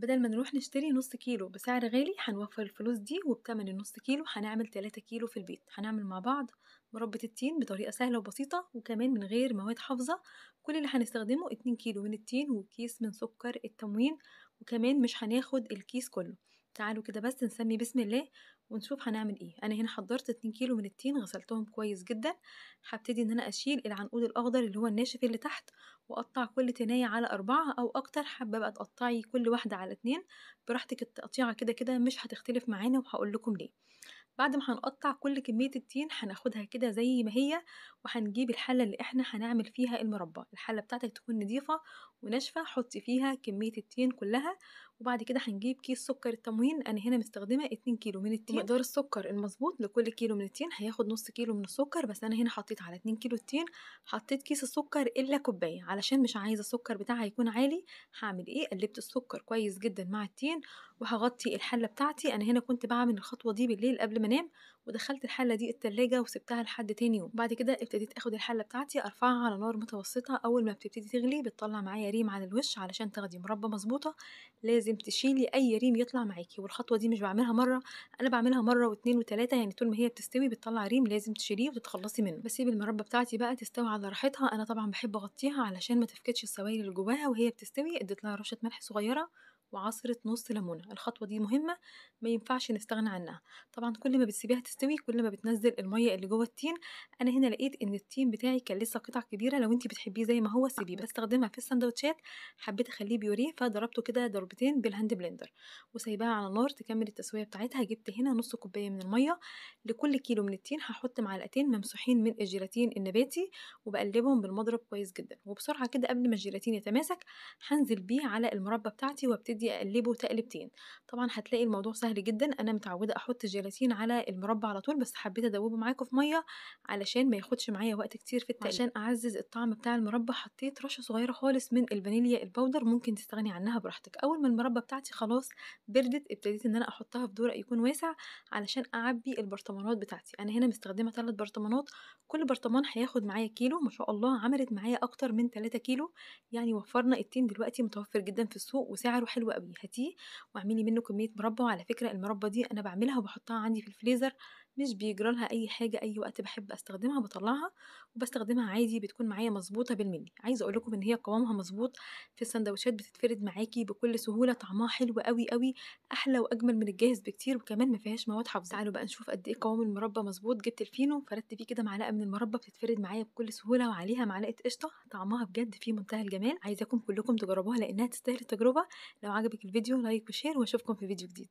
بدل ما نروح نشتري نص كيلو بسعر غالي هنوفر الفلوس دي وبتمن النص كيلو هنعمل 3 كيلو في البيت هنعمل مع بعض مربة التين بطريقة سهلة وبسيطة وكمان من غير مواد حافظة كل اللي هنستخدمه 2 كيلو من التين وكيس من سكر التموين وكمان مش هناخد الكيس كله تعالوا كده بس نسمي بسم الله ونشوف هنعمل ايه انا هنا حضرت 2 كيلو من التين غسلتهم كويس جدا هبتدي ان انا اشيل العنقود الاخضر اللي هو الناشف اللي تحت واقطع كل تناية على اربعة او اكتر حابه بقى تقطعي كل واحده على اتنين براحتك التقطيعه كده كده مش هتختلف معانا وهقول لكم ليه بعد ما هنقطع كل كمية التين هناخدها كده زي ما هي وهنجيب الحلة اللي احنا هنعمل فيها المربى الحلة بتاعتك تكون نضيفة وناشفة حطي فيها كمية التين كلها وبعد كده هنجيب كيس سكر التموين انا هنا مستخدمة 2 كيلو من التين مقدار السكر المظبوط لكل كيلو من التين هياخد نص كيلو من السكر بس انا هنا حطيت على 2 كيلو التين حطيت كيس السكر الا كوباية علشان مش عايزة السكر بتاعها يكون عالي هعمل ايه قلبت السكر كويس جدا مع التين وهغطي الحلة بتاعتي انا هنا كنت بعمل الخطوة دي بالليل قبل ما المنام ودخلت الحله دي التلاجة وسبتها لحد تاني يوم بعد كده ابتديت اخد الحله بتاعتي ارفعها على نار متوسطه اول ما بتبتدي تغلي بتطلع معايا ريم على الوش علشان تاخدي مربى مظبوطه لازم تشيلي اي ريم يطلع معاكي والخطوه دي مش بعملها مره انا بعملها مره واتنين وتلاته يعني طول ما هي بتستوي بتطلع ريم لازم تشيليه وتتخلصي منه بسيب المربى بتاعتي بقى تستوي على راحتها انا طبعا بحب اغطيها علشان ما تفكتش السوائل اللي جواها وهي بتستوي اديت لها رشه ملح صغيره وعصرة نص ليمونة الخطوة دي مهمة ما ينفعش نستغنى عنها طبعا كل ما بتسيبيها تستوي كل ما بتنزل المية اللي جوه التين انا هنا لقيت ان التين بتاعي كان لسه قطع كبيرة لو انت بتحبيه زي ما هو سيبيه بستخدمها في السندوتشات حبيت اخليه بيوريه فضربته كده ضربتين بالهاند بلندر وسايباها على النار تكمل التسوية بتاعتها جبت هنا نص كوباية من المية لكل كيلو من التين هحط معلقتين ممسوحين من الجيلاتين النباتي وبقلبهم بالمضرب كويس جدا وبسرعة كده قبل ما الجيلاتين يتماسك هنزل بيه على المربى بتاعتي وابتدي هبتدي اقلبه تقلبتين طبعا هتلاقي الموضوع سهل جدا انا متعوده احط الجيلاتين على المربى على طول بس حبيت ادوبه معاكم في ميه علشان ما ياخدش معايا وقت كتير في التقليب عشان اعزز الطعم بتاع المربى حطيت رشه صغيره خالص من الفانيليا البودر ممكن تستغني عنها براحتك اول ما المربى بتاعتي خلاص بردت ابتديت ان انا احطها في دورق يكون واسع علشان اعبي البرطمانات بتاعتي انا هنا مستخدمه ثلاث برطمانات كل برطمان هياخد معايا كيلو ما شاء الله عملت معايا اكتر من 3 كيلو يعني وفرنا التين دلوقتي متوفر جدا في السوق وسعره حلو حلو قوي هاتيه واعملي منه كميه مربى وعلى فكره المربى دي انا بعملها وبحطها عندي في الفريزر مش بيجرى لها اي حاجه اي وقت بحب استخدمها بطلعها وبستخدمها عادي بتكون معايا مظبوطه بالملي عايزه اقول لكم ان هي قوامها مظبوط في السندوتشات بتتفرد معاكي بكل سهوله طعمها حلو قوي قوي احلى واجمل من الجاهز بكتير وكمان ما فيهاش مواد حافظه تعالوا بقى نشوف قد ايه قوام المربى مظبوط جبت الفينو فردت فيه كده معلقه من المربى بتتفرد معايا بكل سهوله وعليها معلقه قشطه طعمها بجد في منتهى الجمال عايزاكم كلكم تجربوها لانها تستاهل التجربه لو عجبك الفيديو لايك وشير واشوفكم في فيديو جديد